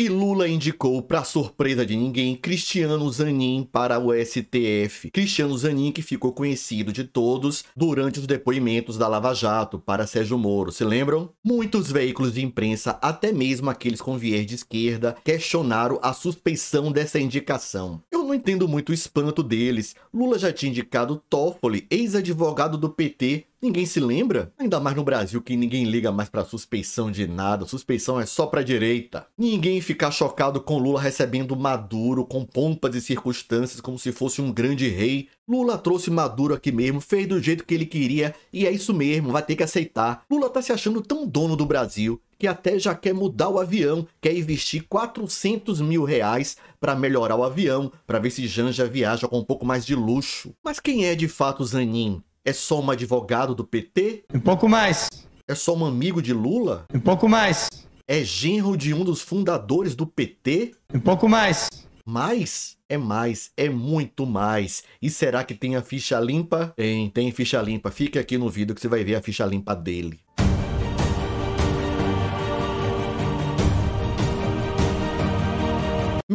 E Lula indicou, para surpresa de ninguém, Cristiano Zanin para o STF. Cristiano Zanin, que ficou conhecido de todos durante os depoimentos da Lava Jato para Sérgio Moro, se lembram? Muitos veículos de imprensa, até mesmo aqueles com viés de esquerda, questionaram a suspeição dessa indicação. Eu não entendo muito o espanto deles. Lula já tinha indicado Toffoli, ex-advogado do PT, Ninguém se lembra, ainda mais no Brasil que ninguém liga mais para suspeição de nada, suspeição é só para direita. Ninguém ficar chocado com Lula recebendo Maduro com pompas e circunstâncias como se fosse um grande rei. Lula trouxe Maduro aqui mesmo, fez do jeito que ele queria e é isso mesmo, vai ter que aceitar. Lula tá se achando tão dono do Brasil que até já quer mudar o avião, quer investir 400 mil reais para melhorar o avião, para ver se Janja viaja com um pouco mais de luxo. Mas quem é de fato Zanin? É só um advogado do PT? Um pouco mais. É só um amigo de Lula? Um pouco mais. É genro de um dos fundadores do PT? Um pouco mais. Mais é mais, é muito mais. E será que tem a ficha limpa? Tem, tem ficha limpa. Fique aqui no vídeo que você vai ver a ficha limpa dele.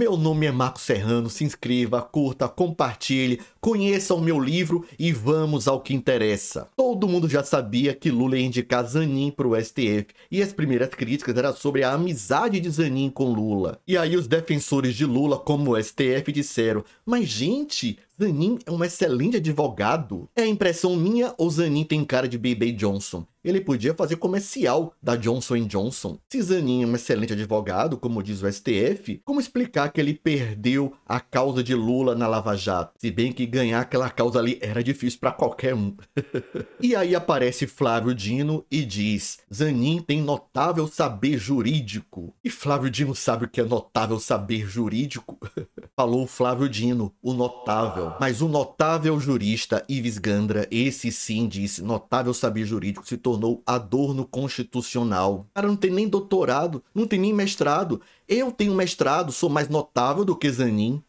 Meu nome é Marco Serrano, se inscreva, curta, compartilhe, conheça o meu livro e vamos ao que interessa. Todo mundo já sabia que Lula ia indicar Zanin para o STF e as primeiras críticas eram sobre a amizade de Zanin com Lula. E aí os defensores de Lula, como o STF, disseram, mas gente, Zanin é um excelente advogado. É impressão minha ou Zanin tem cara de B.B. Johnson? Ele podia fazer comercial da Johnson Johnson. Se Zanin é um excelente advogado, como diz o STF, como explicar que ele perdeu a causa de Lula na Lava Jato? Se bem que ganhar aquela causa ali era difícil para qualquer um. e aí aparece Flávio Dino e diz: Zanin tem notável saber jurídico. E Flávio Dino sabe o que é notável saber jurídico? falou Flávio Dino, o notável. Mas o notável jurista Ives Gandra, esse sim disse, notável saber jurídico, se tornou adorno constitucional. O cara não tem nem doutorado, não tem nem mestrado. Eu tenho mestrado, sou mais notável do que Zanin.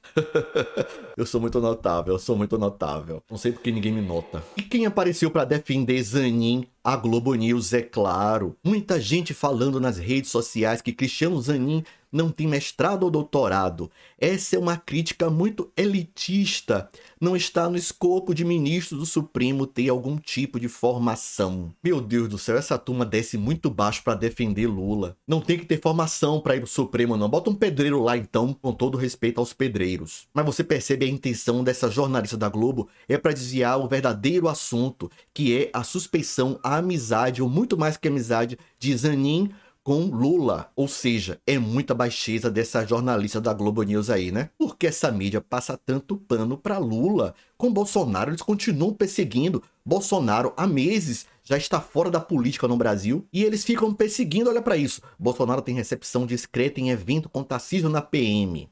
eu sou muito notável, eu sou muito notável. Não sei porque ninguém me nota. E quem apareceu para defender Zanin a Globo News, é claro. Muita gente falando nas redes sociais que Cristiano Zanin não tem mestrado ou doutorado. Essa é uma crítica muito elitista. Não está no escopo de ministros do Supremo ter algum tipo de formação. Meu Deus do céu, essa turma desce muito baixo para defender Lula. Não tem que ter formação para ir pro Supremo, não. Bota um pedreiro lá então, com todo respeito aos pedreiros. Mas você percebe a intenção dessa jornalista da Globo é para desviar o verdadeiro assunto, que é a suspeição, a amizade, ou muito mais que amizade, de Zanin com Lula. Ou seja, é muita baixeza dessa jornalista da Globo News aí, né? Por que essa mídia passa tanto pano para Lula? Com Bolsonaro, eles continuam perseguindo. Bolsonaro, há meses, já está fora da política no Brasil e eles ficam perseguindo, olha para isso. Bolsonaro tem recepção discreta em evento com Tarcísio na PM.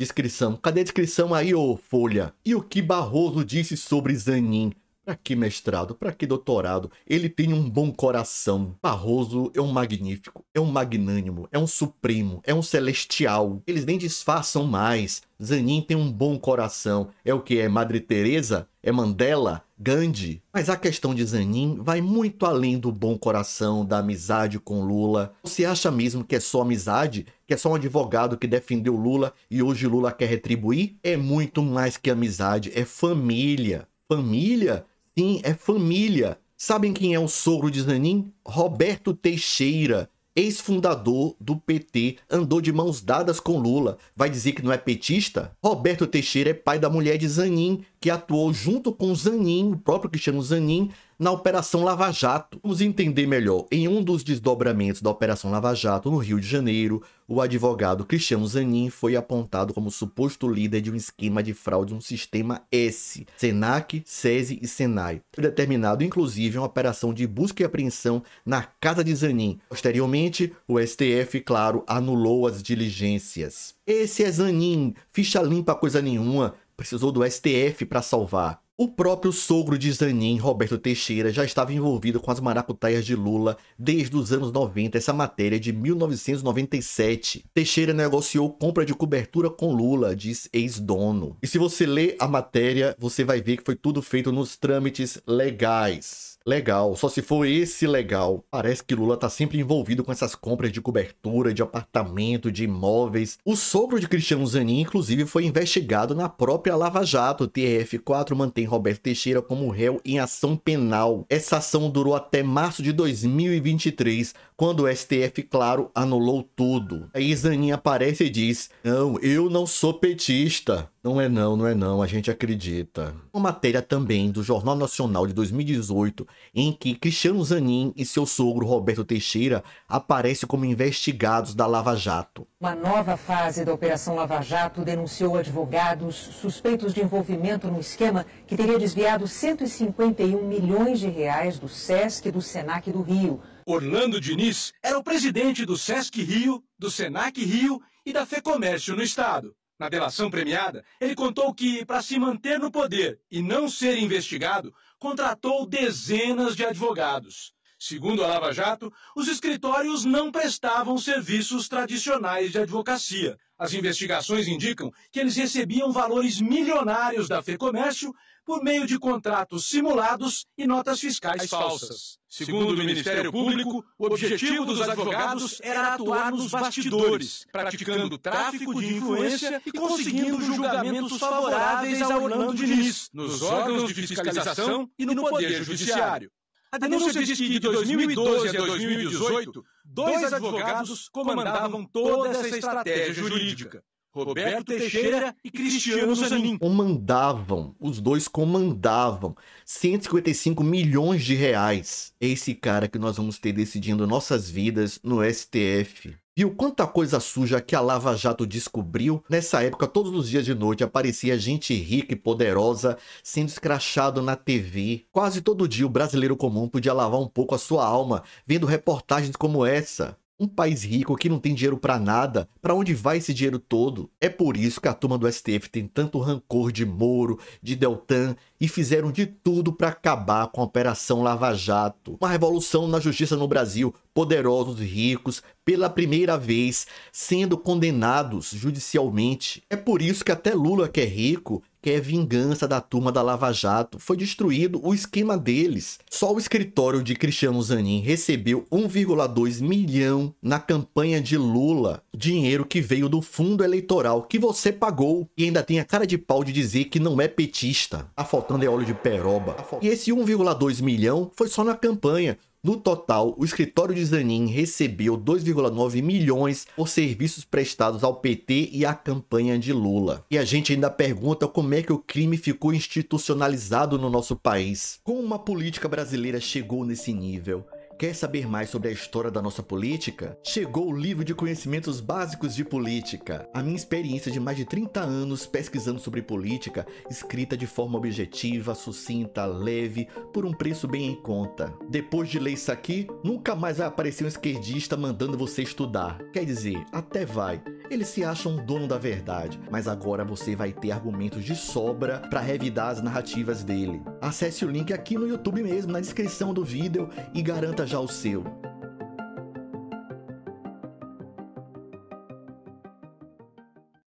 Descrição. Cadê a descrição aí, ô Folha? E o que Barroso disse sobre Zanin? Para que mestrado? Para que doutorado? Ele tem um bom coração. Barroso é um magnífico, é um magnânimo, é um supremo, é um celestial. Eles nem disfarçam mais. Zanin tem um bom coração. É o que é Madre Teresa? É Mandela? Gandhi? Mas a questão de Zanin vai muito além do bom coração, da amizade com Lula. Você acha mesmo que é só amizade? Que é só um advogado que defendeu Lula e hoje Lula quer retribuir? É muito mais que amizade, é família. Família Sim, é família. Sabem quem é o sogro de Zanin? Roberto Teixeira, ex-fundador do PT, andou de mãos dadas com Lula. Vai dizer que não é petista? Roberto Teixeira é pai da mulher de Zanin, que atuou junto com Zanin, o próprio Cristiano Zanin, na Operação Lava Jato. Vamos entender melhor. Em um dos desdobramentos da Operação Lava Jato, no Rio de Janeiro, o advogado Cristiano Zanin foi apontado como suposto líder de um esquema de fraude no sistema S, SENAC, SESI e SENAI. Foi determinado, inclusive, uma operação de busca e apreensão na casa de Zanin. Posteriormente, o STF, claro, anulou as diligências. Esse é Zanin, ficha limpa coisa nenhuma, precisou do STF para salvar. O próprio sogro de Zanin, Roberto Teixeira, já estava envolvido com as maracutaias de Lula desde os anos 90, essa matéria de 1997. Teixeira negociou compra de cobertura com Lula, diz ex-dono. E se você ler a matéria, você vai ver que foi tudo feito nos trâmites legais. Legal, só se for esse legal. Parece que Lula tá sempre envolvido com essas compras de cobertura, de apartamento, de imóveis. O sogro de Cristiano Zanin, inclusive, foi investigado na própria Lava Jato. O TRF4 mantém Roberto Teixeira como réu em ação penal. Essa ação durou até março de 2023, quando o STF, claro, anulou tudo. Aí Zanin aparece e diz: Não, eu não sou petista. Não é não, não é não, a gente acredita. Uma matéria também do Jornal Nacional de 2018 em que Cristiano Zanin e seu sogro Roberto Teixeira aparecem como investigados da Lava Jato. Uma nova fase da Operação Lava Jato denunciou advogados suspeitos de envolvimento no esquema que teria desviado 151 milhões de reais do SESC e do SENAC do Rio. Orlando Diniz era o presidente do SESC Rio, do SENAC Rio e da FEComércio no estado. Na delação premiada, ele contou que, para se manter no poder e não ser investigado, contratou dezenas de advogados. Segundo a Lava Jato, os escritórios não prestavam serviços tradicionais de advocacia. As investigações indicam que eles recebiam valores milionários da FEComércio por meio de contratos simulados e notas fiscais falsas. Segundo o Ministério Público, o objetivo dos advogados era atuar nos bastidores, praticando tráfico de influência e conseguindo julgamentos favoráveis a Orlando Diniz, nos órgãos de fiscalização e no Poder Judiciário. A denúncia diz que de 2012 a 2018, dois advogados comandavam toda essa estratégia jurídica. Roberto Teixeira e Cristiano Zanin. Comandavam, os dois comandavam 155 milhões de reais. Esse cara que nós vamos ter decidindo nossas vidas no STF. Viu quanta coisa suja que a Lava Jato descobriu? Nessa época, todos os dias de noite aparecia gente rica e poderosa sendo escrachado na TV. Quase todo dia o brasileiro comum podia lavar um pouco a sua alma vendo reportagens como essa. Um país rico que não tem dinheiro para nada, para onde vai esse dinheiro todo? É por isso que a turma do STF tem tanto rancor de Moro, de Deltan e fizeram de tudo para acabar com a Operação Lava Jato. Uma revolução na justiça no Brasil, poderosos e ricos, pela primeira vez, sendo condenados judicialmente. É por isso que até Lula, que é rico, é vingança da turma da Lava Jato, foi destruído o esquema deles. Só o escritório de Cristiano Zanin recebeu 1,2 milhão na campanha de Lula, dinheiro que veio do fundo eleitoral que você pagou e ainda tem a cara de pau de dizer que não é petista. Tá faltando é óleo de peroba. E esse 1,2 milhão foi só na campanha. No total, o escritório de Zanin recebeu 2,9 milhões por serviços prestados ao PT e à campanha de Lula. E a gente ainda pergunta como é que o crime ficou institucionalizado no nosso país. Como uma política brasileira chegou nesse nível? Quer saber mais sobre a história da nossa política? Chegou o livro de conhecimentos básicos de política. A minha experiência de mais de 30 anos pesquisando sobre política, escrita de forma objetiva, sucinta, leve, por um preço bem em conta. Depois de ler isso aqui, nunca mais vai aparecer um esquerdista mandando você estudar. Quer dizer, até vai eles se acham dono da verdade, mas agora você vai ter argumentos de sobra para revidar as narrativas dele. Acesse o link aqui no YouTube mesmo, na descrição do vídeo e garanta já o seu.